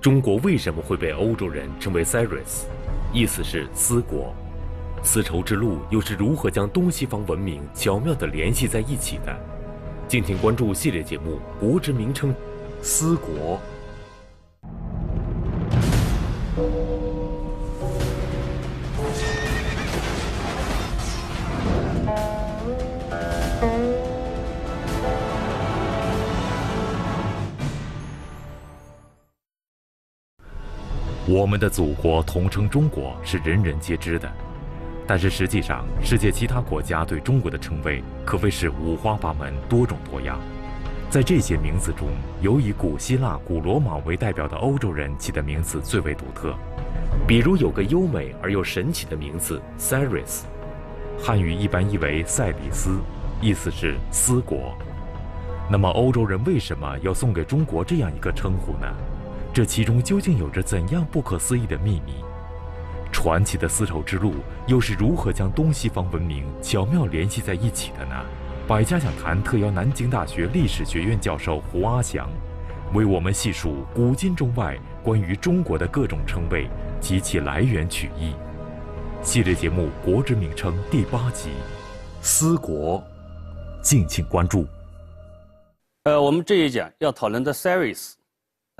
中国为什么会被欧洲人称为 c y r u s 意思是“丝国”？丝绸之路又是如何将东西方文明巧妙地联系在一起的？敬请关注系列节目《国之名称：丝国》。我们的祖国，统称中国，是人人皆知的。但是实际上，世界其他国家对中国的称谓可谓是五花八门、多种多样。在这些名字中，由以古希腊、古罗马为代表的欧洲人起的名字最为独特。比如有个优美而又神奇的名字 c a r i s 汉语一般译为“塞里斯”，意思是“斯国”。那么，欧洲人为什么要送给中国这样一个称呼呢？这其中究竟有着怎样不可思议的秘密？传奇的丝绸之路又是如何将东西方文明巧妙联系在一起的呢？百家讲坛特邀南京大学历史学院教授胡阿祥，为我们细数古今中外关于中国的各种称谓及其来源取义。系列节目《国之名称》第八集，《思国》，敬请关注。呃，我们这一讲要讨论的 series。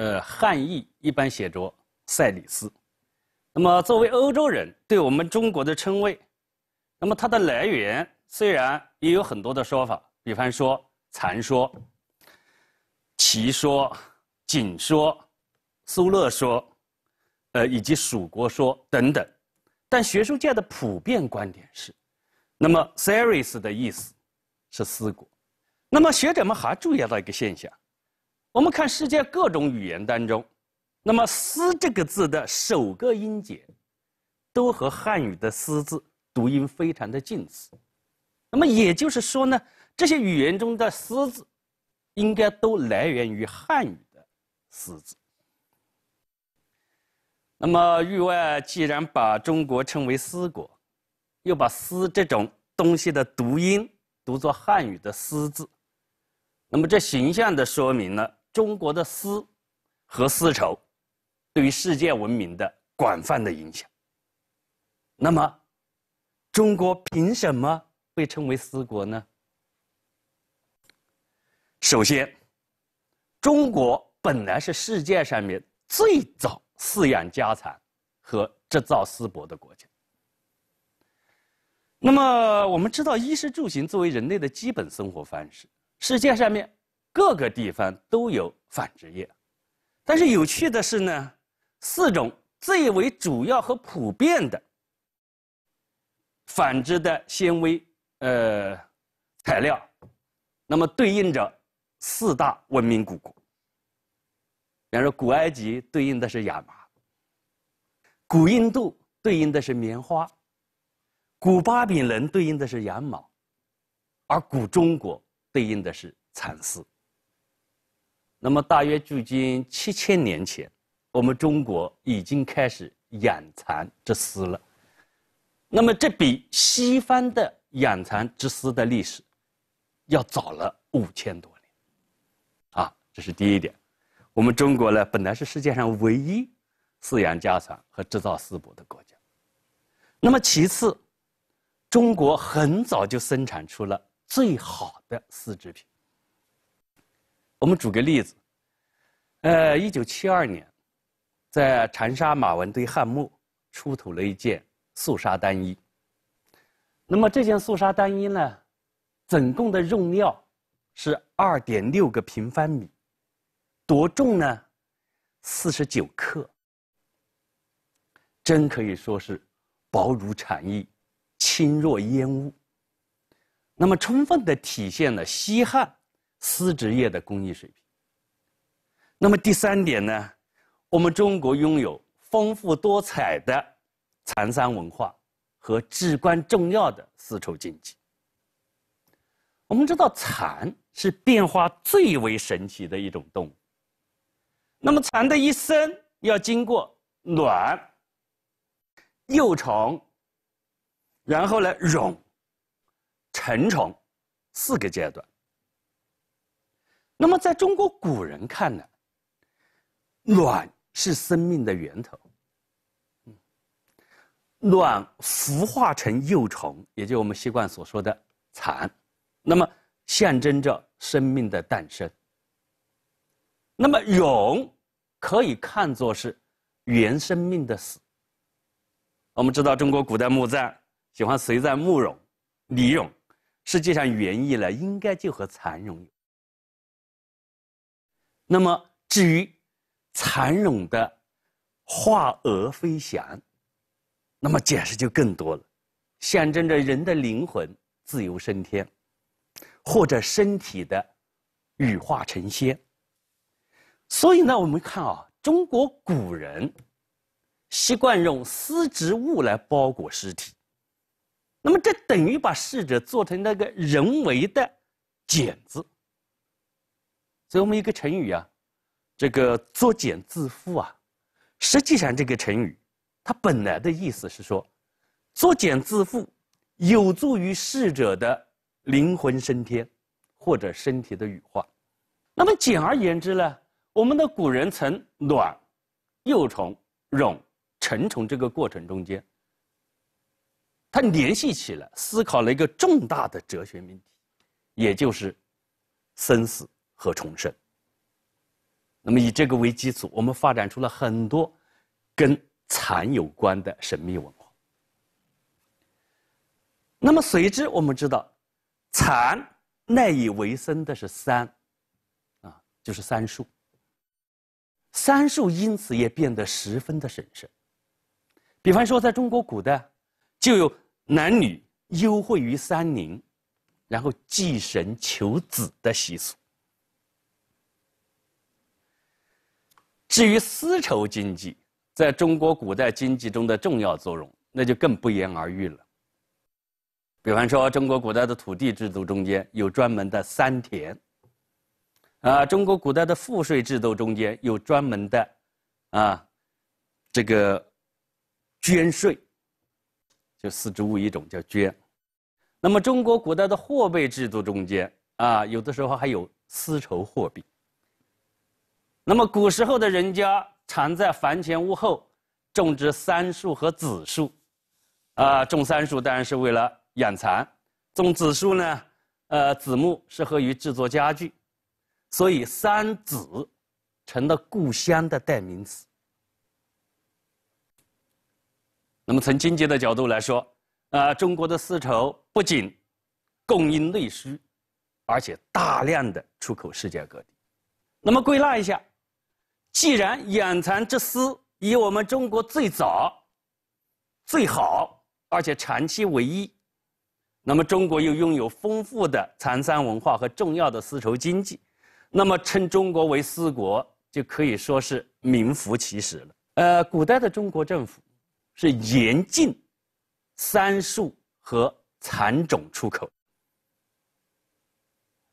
呃，汉译一般写着“塞里斯”。那么，作为欧洲人对我们中国的称谓，那么它的来源虽然也有很多的说法，比方说“蚕说”“奇说”“锦说”“苏勒说”呃以及“蜀国说”等等，但学术界的普遍观点是，那么“ e i e s 的意思是“丝国”。那么，学者们还注意到一个现象。我们看世界各种语言当中，那么“思”这个字的首个音节，都和汉语的“思”字读音非常的近似。那么也就是说呢，这些语言中的“思”字，应该都来源于汉语的“思”字。那么域外既然把中国称为“思国”，又把“思”这种东西的读音读作汉语的“思”字，那么这形象地说明了。中国的丝和丝绸对于世界文明的广泛的影响。那么，中国凭什么被称为丝国呢？首先，中国本来是世界上面最早饲养家蚕和制造丝帛的国家。那么，我们知道衣食住行作为人类的基本生活方式，世界上面。各个地方都有纺织业，但是有趣的是呢，四种最为主要和普遍的纺织的纤维，呃，材料，那么对应着四大文明古国。比方说，古埃及对应的是亚麻，古印度对应的是棉花，古巴比伦对应的是羊毛，而古中国对应的是蚕丝。那么，大约距今七千年前，我们中国已经开始养蚕织丝了。那么，这比西方的养蚕织丝的历史要早了五千多年。啊，这是第一点。我们中国呢，本来是世界上唯一饲养家蚕和制造丝帛的国家。那么，其次，中国很早就生产出了最好的丝织品。我们举个例子，呃，一九七二年，在长沙马王堆汉墓出土了一件素纱单衣。那么这件素纱单衣呢，总共的用料是二点六个平方米，多重呢？四十九克。真可以说是薄如蝉翼，轻若烟雾。那么充分的体现了西汉。丝织业的工艺水平。那么第三点呢？我们中国拥有丰富多彩的蚕桑文化和至关重要的丝绸经济。我们知道，蚕是变化最为神奇的一种动物。那么，蚕的一生要经过卵、幼虫，然后呢，蛹、成虫四个阶段。那么，在中国古人看来，卵是生命的源头，卵孵化成幼虫，也就我们习惯所说的蚕，那么象征着生命的诞生。那么蛹可以看作是原生命的死。我们知道，中国古代墓葬喜欢随葬木俑、泥俑，实际上原意呢，应该就和蚕蛹有。那么至于蚕蛹的化蛾飞翔，那么解释就更多了，象征着人的灵魂自由升天，或者身体的羽化成仙。所以呢，我们看啊，中国古人习惯用丝织物来包裹尸体，那么这等于把逝者做成那个人为的茧子。所以我们一个成语啊，这个“作茧自缚”啊，实际上这个成语，它本来的意思是说，作茧自缚有助于逝者的灵魂升天，或者身体的羽化。那么简而言之呢，我们的古人从卵、幼虫、蛹、成虫这个过程中间，他联系起来思考了一个重大的哲学命题，也就是生死。和重生。那么以这个为基础，我们发展出了很多跟蚕有关的神秘文化。那么随之我们知道，蚕赖以为生的是三，啊，就是三树。三树因此也变得十分的神圣。比方说，在中国古代就有男女幽会于山林，然后祭神求子的习俗。至于丝绸经济在中国古代经济中的重要作用，那就更不言而喻了。比方说，中国古代的土地制度中间有专门的“三田”，啊，中国古代的赋税制度中间有专门的，啊，这个捐税，就四之物一种叫捐。那么，中国古代的货币制度中间，啊，有的时候还有丝绸货币。那么古时候的人家常在房前屋后种植桑树和梓树，啊，种桑树当然是为了养蚕，种紫树呢，呃，子木适合于制作家具，所以桑梓成了故乡的代名词。那么从经济的角度来说，啊，中国的丝绸不仅供应内需，而且大量的出口世界各地。那么归纳一下。既然养蚕之丝以我们中国最早、最好，而且长期唯一，那么中国又拥有丰富的蚕桑文化和重要的丝绸经济，那么称中国为丝国就可以说是名副其实了。呃，古代的中国政府是严禁桑树和蚕种出口。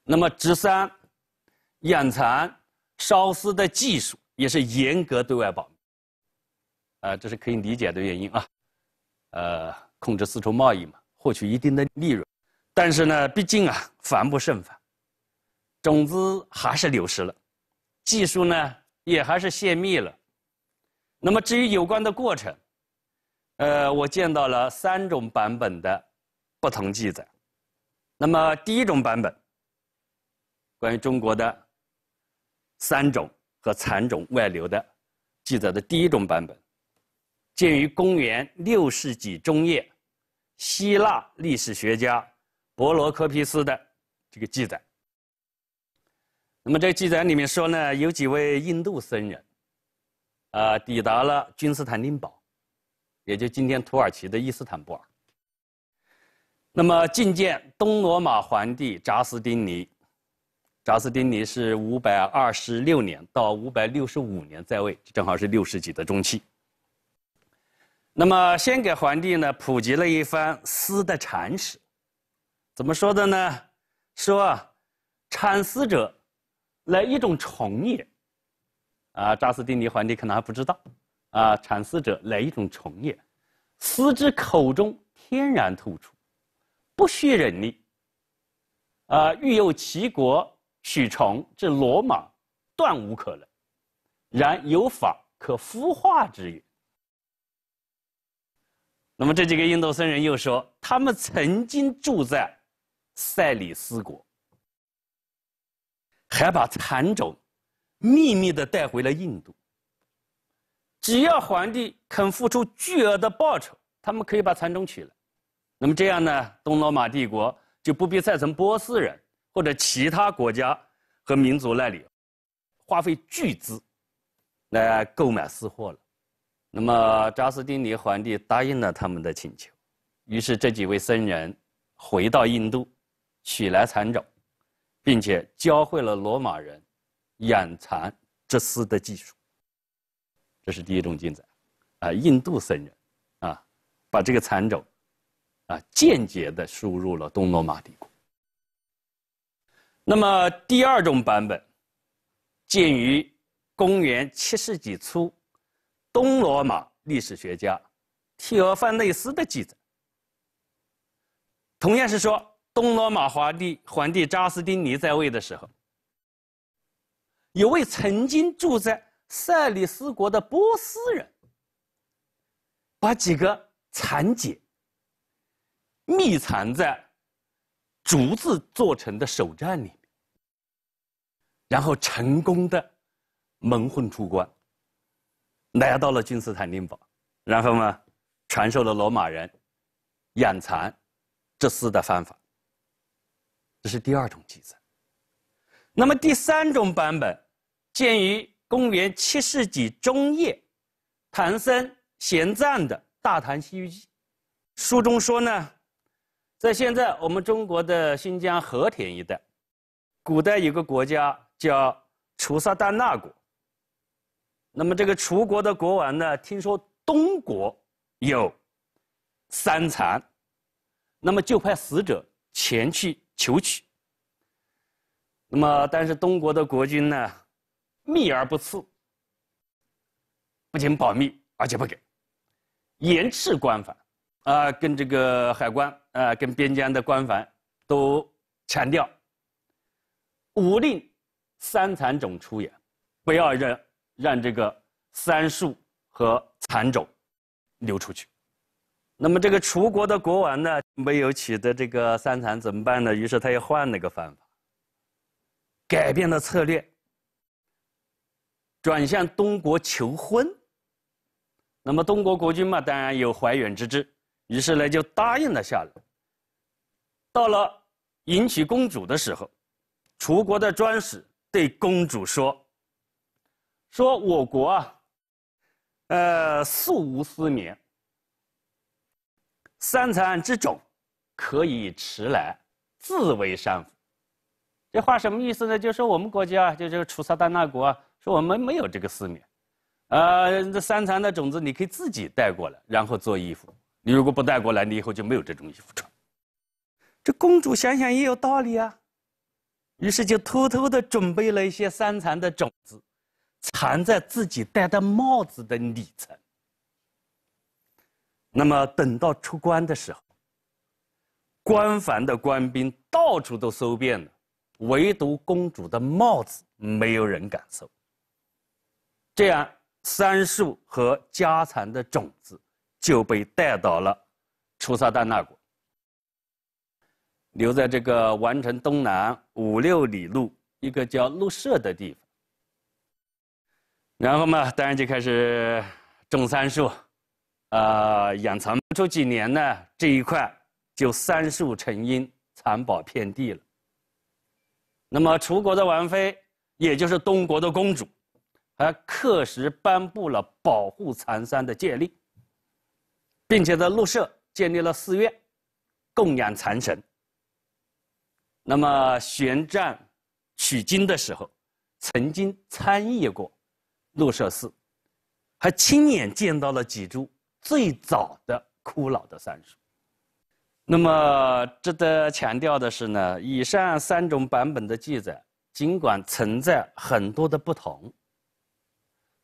那么植桑、养蚕、烧丝的技术。也是严格对外保密，啊，这是可以理解的原因啊，呃，控制丝绸贸易嘛，获取一定的利润。但是呢，毕竟啊，防不胜防，种子还是流失了，技术呢也还是泄密了。那么，至于有关的过程，呃，我见到了三种版本的不同记载。那么，第一种版本，关于中国的三种。和蚕种外流的记载的第一种版本，建于公元六世纪中叶希腊历史学家博罗科皮斯的这个记载。那么这记载里面说呢，有几位印度僧人，啊抵达了君士坦丁堡，也就今天土耳其的伊斯坦布尔。那么觐见东罗马皇帝查斯丁尼。查斯丁尼是五百二十六年到五百六十五年在位，正好是六世纪的中期。那么，先给皇帝呢普及了一番丝的常识，怎么说的呢？说，蚕丝者，乃一种虫也。啊，扎斯丁尼皇帝可能还不知道，啊，蚕丝者乃一种虫也，丝之口中天然吐出，不需人力。啊，欲有其国。取崇至罗马，断无可能。然有法可孵化之也。那么这几个印度僧人又说，他们曾经住在塞里斯国，还把蚕种秘密的带回了印度。只要皇帝肯付出巨额的报酬，他们可以把蚕种取了。那么这样呢，东罗马帝国就不必再从波斯人。或者其他国家和民族那里花费巨资来购买私货了，那么查斯丁尼皇帝答应了他们的请求，于是这几位僧人回到印度，取来蚕种，并且教会了罗马人养蚕织丝的技术。这是第一种进展，啊，印度僧人啊，把这个蚕种啊间接的输入了东罗马帝国。那么第二种版本，见于公元七世纪初，东罗马历史学家提俄范内斯的记载。同样是说，东罗马皇帝皇帝扎斯丁尼在位的时候，有位曾经住在塞里斯国的波斯人，把几个残茧。密藏在竹子做成的手杖里。然后成功的蒙混出关，来到了君士坦丁堡，然后呢，传授了罗马人养蚕、这丝的方法。这是第二种记载。那么第三种版本，见于公元七世纪中叶，唐僧玄奘的《大唐西域记》书中说呢，在现在我们中国的新疆和田一带，古代有个国家。叫楚萨丹那国。那么这个楚国的国王呢，听说东国有三藏，那么就派使者前去求取。那么但是东国的国君呢，秘而不赐，不仅保密，而且不给，严斥官凡，啊，跟这个海关啊，跟边疆的官凡都强调，武令。三蚕种出演，不要让让这个三树和蚕种流出去。那么这个楚国的国王呢，没有取得这个三蚕怎么办呢？于是他又换了个方法，改变了策略，转向东国求婚。那么东国国君嘛，当然有怀远之志，于是呢就答应了下来。到了迎娶公主的时候，楚国的专使。对公主说：“说我国啊，呃，素无丝棉。三餐之种，可以持来，自为善服。”这话什么意思呢？就是我们国家，就这个楚萨丹那国，说我们没有这个丝棉，啊，这三餐的种子你可以自己带过来，然后做衣服。你如果不带过来，你以后就没有这种衣服穿。这公主想想也有道理啊。于是就偷偷的准备了一些桑蚕的种子，藏在自己戴的帽子的里层。那么等到出关的时候，官房的官兵到处都搜遍了，唯独公主的帽子没有人敢搜。这样三树和家蚕的种子就被带到了出萨旦那国。留在这个完城东南五六里路一个叫鹿舍的地方，然后嘛，当然就开始种桑树，呃，养蚕。这几年呢，这一块就桑树成荫，蚕宝遍地了。那么，楚国的王妃，也就是东国的公主，还刻石颁布了保护蚕桑的戒令，并且在鹿舍建立了寺院，供养蚕神。那么玄奘取经的时候，曾经参与过鹿舍寺，还亲眼见到了几株最早的枯老的杉树。那么值得强调的是呢，以上三种版本的记载，尽管存在很多的不同，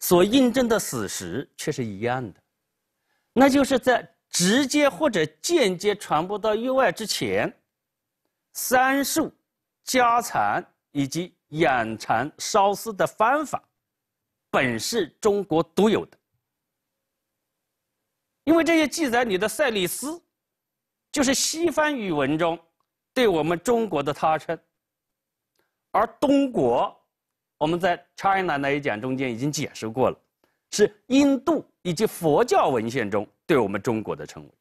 所印证的史实却是一样的，那就是在直接或者间接传播到域外之前。三术、家蚕以及养蚕、烧丝的方法，本是中国独有的。因为这些记载里的“赛里斯”，就是西方语文中对我们中国的他称；而“东国”，我们在 “China” 那一讲中间已经解释过了，是印度以及佛教文献中对我们中国的称谓。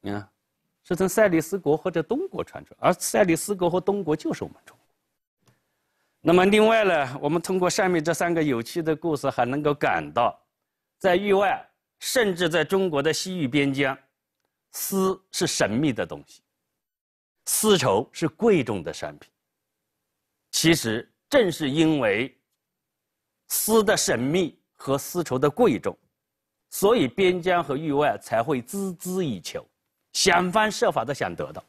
你看。是从塞里斯国或者东国传出，而塞里斯国和东国就是我们中国。那么，另外呢，我们通过上面这三个有趣的故事，还能够感到，在域外，甚至在中国的西域边疆，丝是神秘的东西，丝绸是贵重的商品。其实，正是因为丝的神秘和丝绸的贵重，所以边疆和域外才会孜孜以求。想方设法的想得到，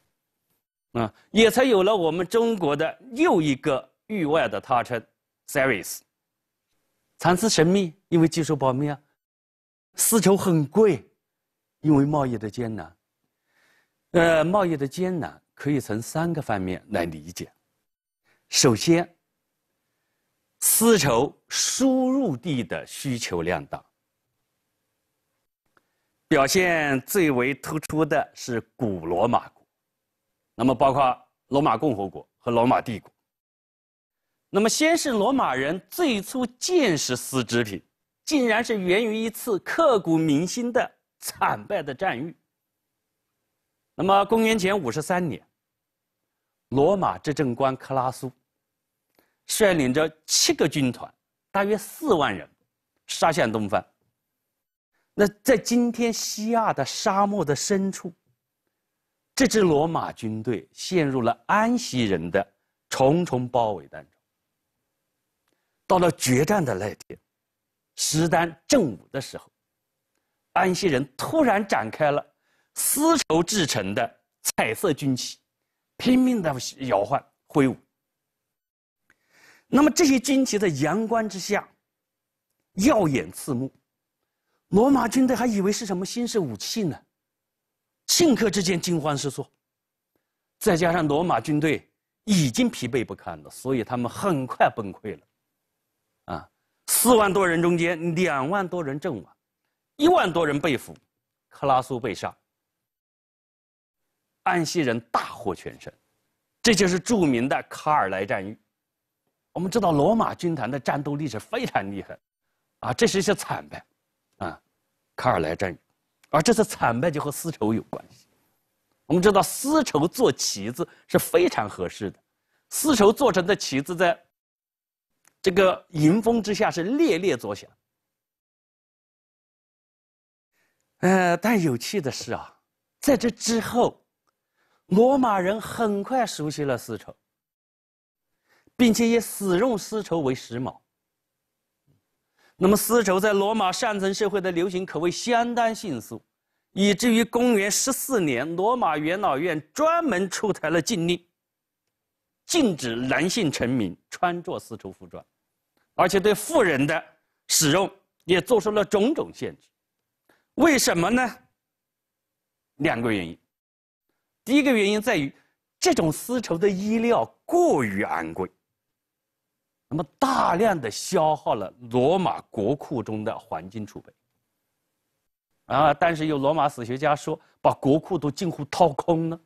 啊，也才有了我们中国的又一个域外的他称 s e r i s e 蚕丝神秘，因为技术保密啊；丝绸很贵，因为贸易的艰难。呃，贸易的艰难可以从三个方面来理解：首先，丝绸输入地的需求量大。表现最为突出的是古罗马国，那么包括罗马共和国和罗马帝国。那么，先是罗马人最初见识丝织品，竟然是源于一次刻骨铭心的惨败的战役。那么，公元前五十三年，罗马执政官克拉苏率领着七个军团，大约四万人，杀向东方。那在今天西亚的沙漠的深处，这支罗马军队陷入了安息人的重重包围当中。到了决战的那天，时丹正午的时候，安息人突然展开了丝绸制成的彩色军旗，拼命的摇晃挥舞。那么这些军旗在阳光之下，耀眼刺目。罗马军队还以为是什么新式武器呢，顷刻之间惊慌失措。再加上罗马军队已经疲惫不堪了，所以他们很快崩溃了。啊，四万多人中间，两万多人阵亡，一万多人被俘，克拉苏被杀。安息人大获全胜，这就是著名的卡尔莱战役。我们知道罗马军团的战斗力是非常厉害，啊，这是一些惨败。卡尔莱役，而这次惨败就和丝绸有关系。我们知道，丝绸做旗子是非常合适的，丝绸做成的旗子在这个迎风之下是猎猎作响。呃，但有趣的是啊，在这之后，罗马人很快熟悉了丝绸，并且也使用丝绸为时髦。那么，丝绸在罗马上层社会的流行可谓相当迅速，以至于公元十四年，罗马元老院专门出台了禁令，禁止男性臣民穿着丝绸服装，而且对富人的使用也做出了种种限制。为什么呢？两个原因。第一个原因在于，这种丝绸的衣料过于昂贵。那么大量的消耗了罗马国库中的黄金储备，啊！但是有罗马史学家说，把国库都近乎掏空了。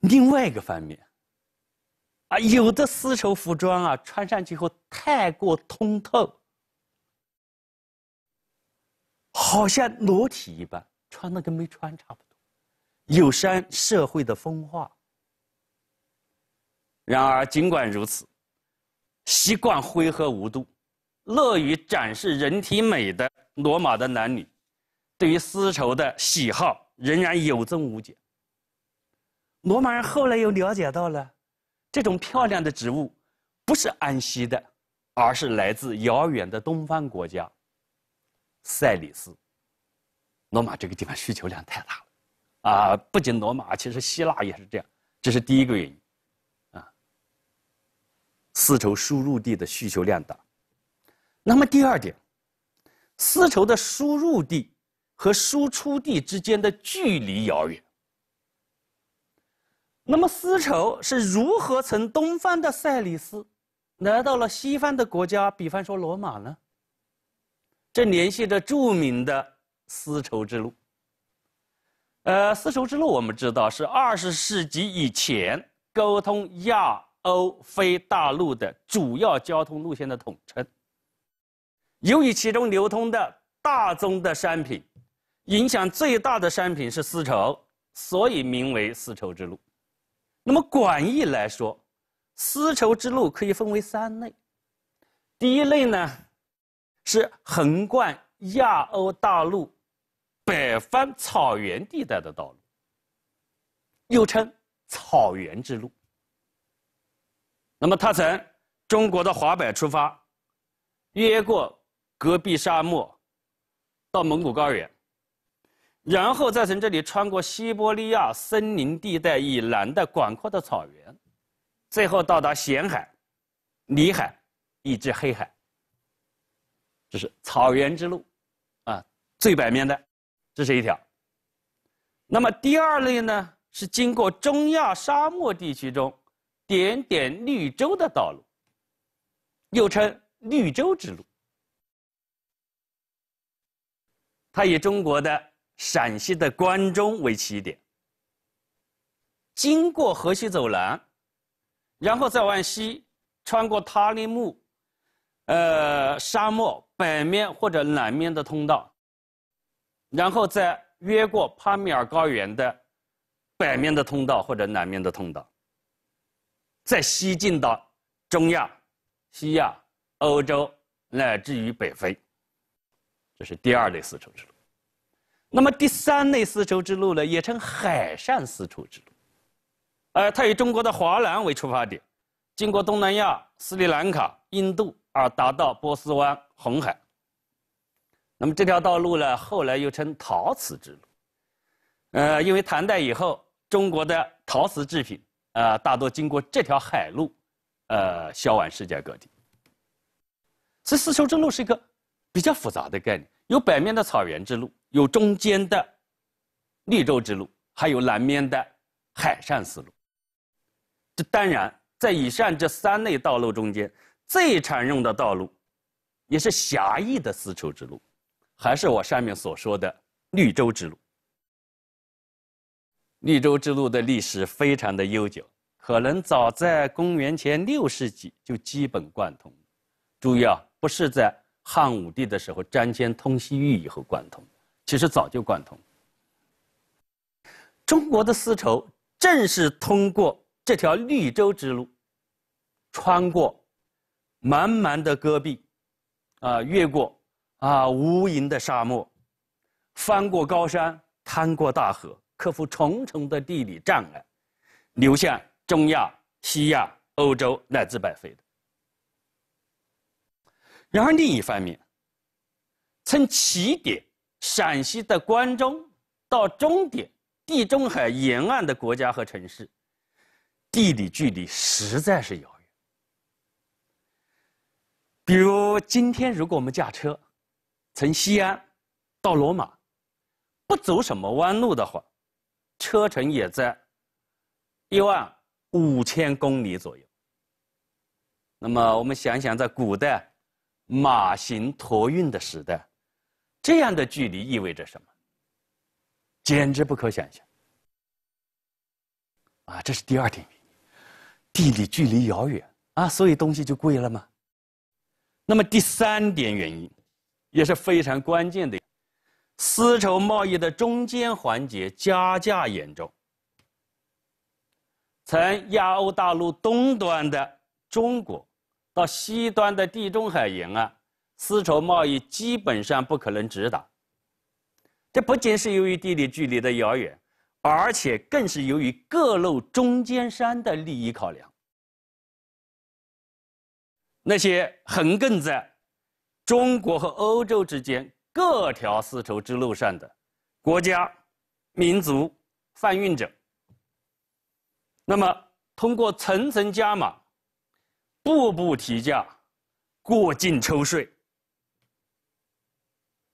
另外一个方面，啊，有的丝绸服装啊，穿上去后太过通透，好像裸体一般，穿的跟没穿差不多，有伤社会的风化。然而，尽管如此，习惯挥霍无度、乐于展示人体美的罗马的男女，对于丝绸的喜好仍然有增无减。罗马人后来又了解到了，这种漂亮的植物不是安息的，而是来自遥远的东方国家——塞里斯。罗马这个地方需求量太大了，啊，不仅罗马，其实希腊也是这样，这是第一个原因。丝绸输入地的需求量大，那么第二点，丝绸的输入地和输出地之间的距离遥远。那么丝绸是如何从东方的塞里斯，来到了西方的国家，比方说罗马呢？这联系着著名的丝绸之路。呃，丝绸之路我们知道是二十世纪以前沟通亚。欧非大陆的主要交通路线的统称。由于其中流通的大宗的商品，影响最大的商品是丝绸，所以名为丝绸之路。那么广义来说，丝绸之路可以分为三类。第一类呢，是横贯亚欧大陆北方草原地带的道路，又称草原之路。那么，他从中国的华北出发，越过戈壁沙漠，到蒙古高原，然后再从这里穿过西伯利亚森林地带以南的广阔的草原，最后到达咸海、里海，以至黑海，这是草原之路，啊，最北面的，这是一条。那么，第二类呢，是经过中亚沙漠地区中。点点绿洲的道路，又称绿洲之路。它以中国的陕西的关中为起点，经过河西走廊，然后再往西，穿过塔里木，呃，沙漠北面或者南面的通道，然后再越过帕米尔高原的北面的通道或者南面的通道。再西进到中亚、西亚、欧洲，乃至于北非，这是第二类丝绸之路。那么第三类丝绸之路呢，也称海上丝绸之路，呃，它以中国的华南为出发点，经过东南亚、斯里兰卡、印度，而达到波斯湾、红海。那么这条道路呢，后来又称陶瓷之路，呃，因为唐代以后中国的陶瓷制品。呃，大多经过这条海路，呃，销往世界各地。所以丝绸之路是一个比较复杂的概念，有北面的草原之路，有中间的绿洲之路，还有南面的海上丝路。这当然，在以上这三类道路中间，最常用的道路，也是狭义的丝绸之路，还是我上面所说的绿洲之路。绿洲之路的历史非常的悠久，可能早在公元前六世纪就基本贯通。注意啊，不是在汉武帝的时候张骞通西域以后贯通，其实早就贯通。中国的丝绸正是通过这条绿洲之路，穿过茫茫的戈壁，啊，越过啊无垠的沙漠，翻过高山，趟过大河。克服重重的地理障碍，流向中亚、西亚、欧洲乃至北非的。然而，另一方面，从起点陕西的关中到终点地中海沿岸的国家和城市，地理距离实在是遥远。比如，今天如果我们驾车从西安到罗马，不走什么弯路的话，车程也在一万五千公里左右。那么我们想想，在古代马行驮运的时代，这样的距离意味着什么？简直不可想象。啊，这是第二点原因，地理距离遥远啊，所以东西就贵了吗？那么第三点原因，也是非常关键的。丝绸贸易的中间环节加价严重。从亚欧大陆东端的中国到西端的地中海沿岸，丝绸贸易基本上不可能直达。这不仅是由于地理距离的遥远，而且更是由于各路中间商的利益考量。那些横亘在中国和欧洲之间。各条丝绸之路上的国家、民族贩运者，那么通过层层加码、步步提价、过境抽税、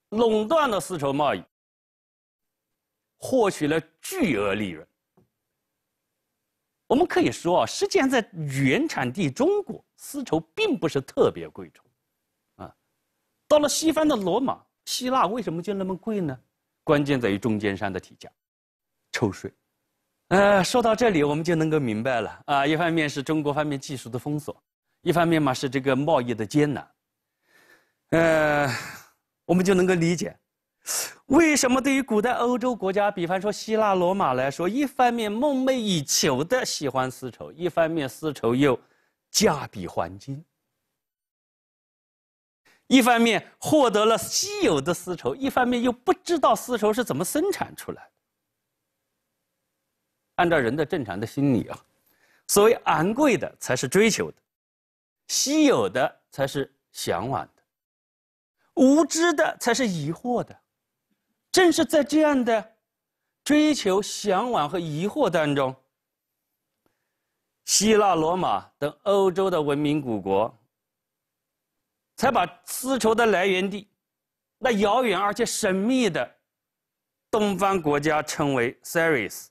垄断了丝绸贸易，获取了巨额利润。我们可以说啊，实际上在原产地中国，丝绸并不是特别贵重，啊，到了西方的罗马。希腊为什么就那么贵呢？关键在于中间商的提价、抽税。呃，说到这里，我们就能够明白了啊。一方面是中国方面技术的封锁，一方面嘛是这个贸易的艰难。呃，我们就能够理解，为什么对于古代欧洲国家，比方说希腊、罗马来说，一方面梦寐以求的喜欢丝绸，一方面丝绸又价比黄金。一方面获得了稀有的丝绸，一方面又不知道丝绸是怎么生产出来。按照人的正常的心理啊，所谓昂贵的才是追求的，稀有的才是向往的，无知的才是疑惑的。正是在这样的追求、向往和疑惑当中，希腊、罗马等欧洲的文明古国。才把丝绸的来源地，那遥远而且神秘的东方国家称为“ Ceres，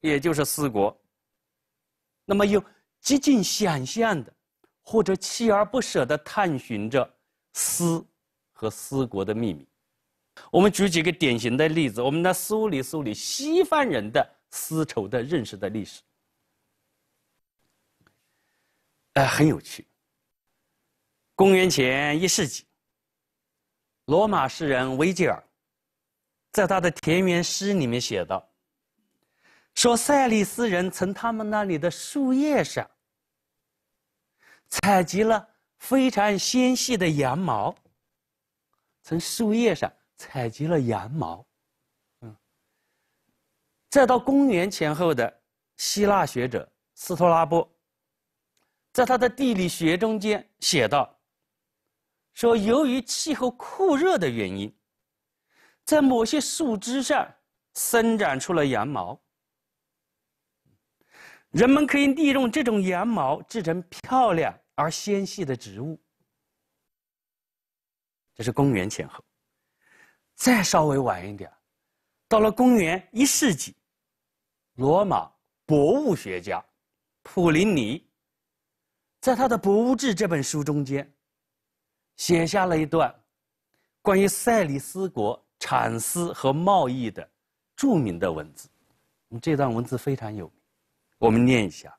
也就是“丝国”。那么，又极尽想象的，或者锲而不舍的探寻着丝和丝国的秘密。我们举几个典型的例子，我们来梳理梳理西方人的丝绸的认识的历史。哎，很有趣。公元前一世纪，罗马诗人维吉尔在他的田园诗里面写道：“说塞里斯人从他们那里的树叶上采集了非常纤细的羊毛，从树叶上采集了羊毛。”嗯。再到公元前后的希腊学者斯托拉波，在他的地理学中间写道。说，由于气候酷热的原因，在某些树枝上生长出了羊毛。人们可以利用这种羊毛制成漂亮而纤细的植物。这是公元前后。再稍微晚一点，到了公元一世纪，罗马博物学家普林尼在他的《博物志》这本书中间。写下了一段关于塞里斯国产丝和贸易的著名的文字。这段文字非常有名，我们念一下：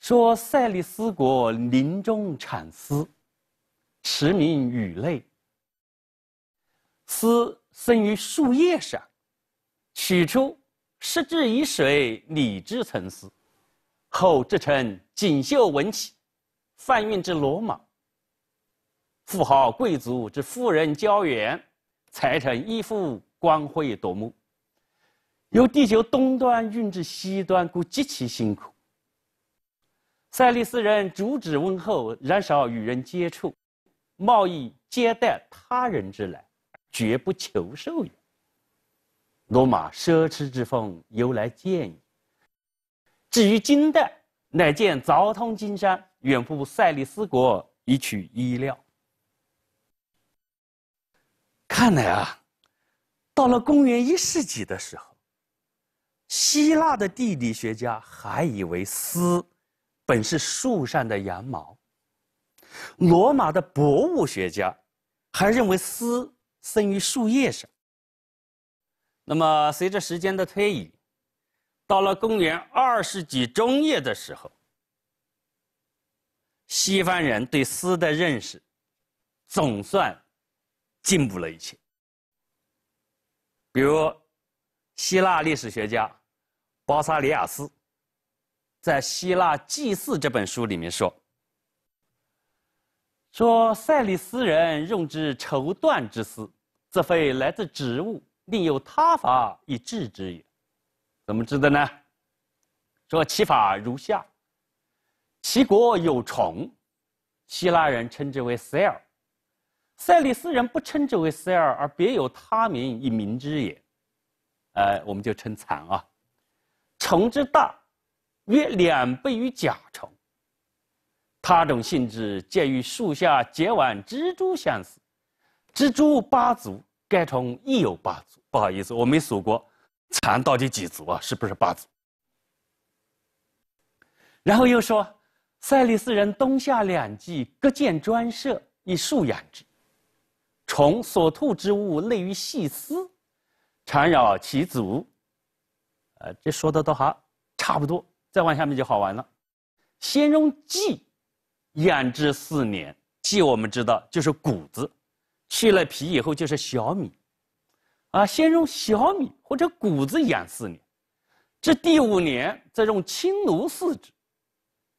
说塞里斯国林中产丝，驰名宇内。丝生于树叶上，取出，施之以水，理之成丝，后制成锦绣纹起，贩运至罗马。富豪贵族之富人交远，财产亿富，光辉夺目。由地球东端运至西端，故极其辛苦。塞利斯人主旨温厚，然少与人接触，贸易接待他人之来，绝不求受也。罗马奢侈之风由来渐矣。至于金代，乃见凿通金山，远赴塞利斯国以取衣料。看来啊，到了公元一世纪的时候，希腊的地理学家还以为丝本是树上的羊毛，罗马的博物学家还认为丝生于树叶上。那么，随着时间的推移，到了公元二世纪中叶的时候，西方人对丝的认识总算。进步了一些，比如希腊历史学家包萨里亚斯在《希腊祭祀》这本书里面说：“说塞里斯人用之绸缎之丝，则非来自植物，另有他法以制之也。怎么制的呢？说其法如下：齐国有虫，希腊人称之为塞尔。”塞里斯人不称之为塞尔，而别有他名以名之也，呃，我们就称蚕啊。虫之大，约两倍于甲虫。它种性质介于树下结网蜘蛛相似，蜘蛛八足，该虫亦有八足。不好意思，我没数过，蚕到底几足啊？是不是八足？然后又说，塞里斯人冬夏两季各建专舍以树养之。虫所吐之物类于细丝，缠绕其足。呃，这说的都还差不多。再往下面就好玩了，先用稷，养之四年。稷我们知道就是谷子，去了皮以后就是小米。啊，先用小米或者谷子养四年，至第五年再用青奴饲之。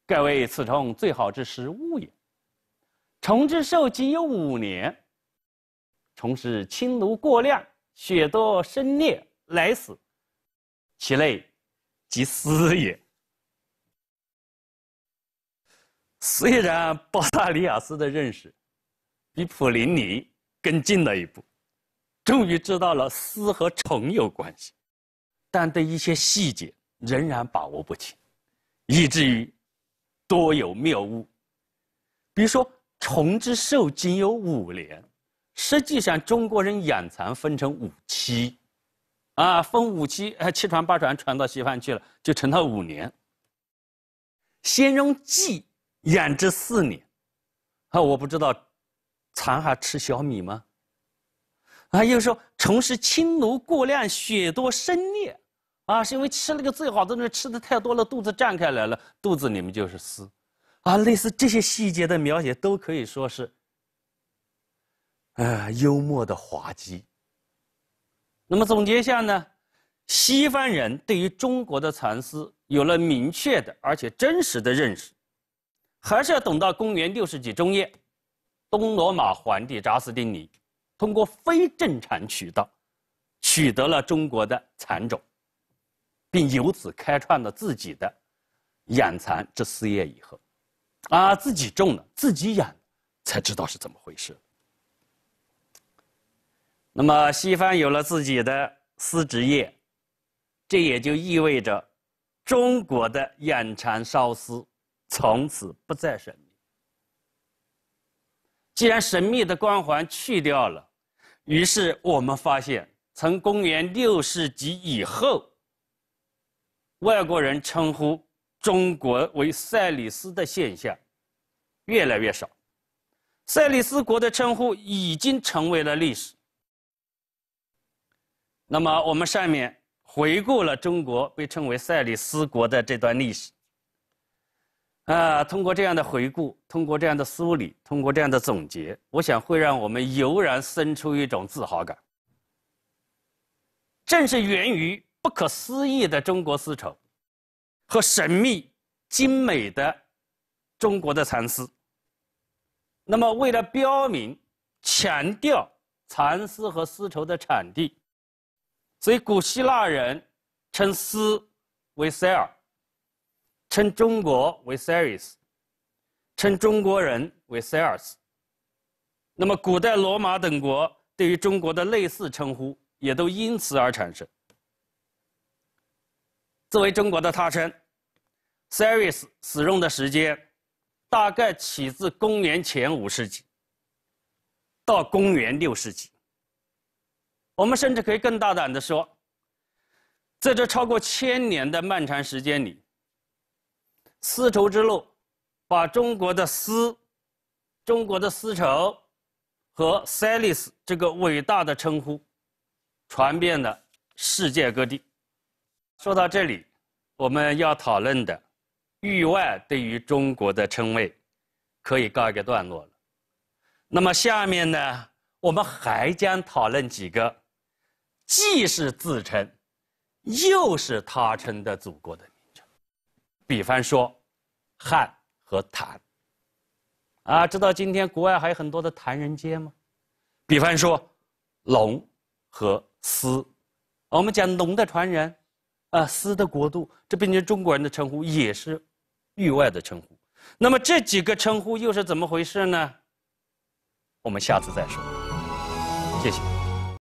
盖为此虫最好之食物也。虫之寿仅有五年。虫是青奴过量，血多生裂，来死，其类即斯也。虽然包萨里亚斯的认识比普林尼更近了一步，终于知道了丝和虫有关系，但对一些细节仍然把握不清，以至于多有谬误。比如说，虫之寿仅有五年。实际上，中国人养蚕分成五期，啊，分五期，哎，七传八传传到西方去了，就成了五年。先用季养殖四年，啊，我不知道，蚕还吃小米吗？啊，又说从事青奴过量，血多生裂，啊，是因为吃那个最好的那吃的太多了，肚子胀开来了，肚子里面就是丝，啊，类似这些细节的描写都可以说是。呃，幽默的滑稽。那么总结一下呢，西方人对于中国的蚕丝有了明确的而且真实的认识，还是要等到公元六世纪中叶，东罗马皇帝查士丁尼通过非正常渠道，取得了中国的蚕种，并由此开创了自己的养蚕这事业以后，啊，自己种了，自己养，才知道是怎么回事。那么，西方有了自己的丝织业，这也就意味着中国的养蚕烧丝从此不再神秘。既然神秘的光环去掉了，于是我们发现，从公元六世纪以后，外国人称呼中国为“赛里斯”的现象越来越少，“赛里斯国”的称呼已经成为了历史。那么，我们上面回顾了中国被称为“赛里斯国”的这段历史，啊，通过这样的回顾，通过这样的梳理，通过这样的总结，我想会让我们油然生出一种自豪感。正是源于不可思议的中国丝绸和神秘精美的中国的蚕丝。那么，为了标明、强调蚕丝和丝绸的产地。所以，古希腊人称斯为塞尔，称中国为 Seres，称中国人为 Seres。那么，古代罗马等国对于中国的类似称呼也都因此而产生。作为中国的他称 Seres 使用的时间，大概起自公元前五世纪到公元六世纪。我们甚至可以更大胆地说，在这超过千年的漫长时间里，丝绸之路把中国的丝、中国的丝绸和 s a l i s 这个伟大的称呼传遍了世界各地。说到这里，我们要讨论的域外对于中国的称谓可以告一个段落了。那么下面呢，我们还将讨论几个。既是自称，又是他称的祖国的名称，比方说汉和谭。啊，知道今天国外还有很多的唐人街吗？比方说龙和丝，我们讲龙的传人，啊，丝的国度，这变成中国人的称呼，也是域外的称呼。那么这几个称呼又是怎么回事呢？我们下次再说。谢谢。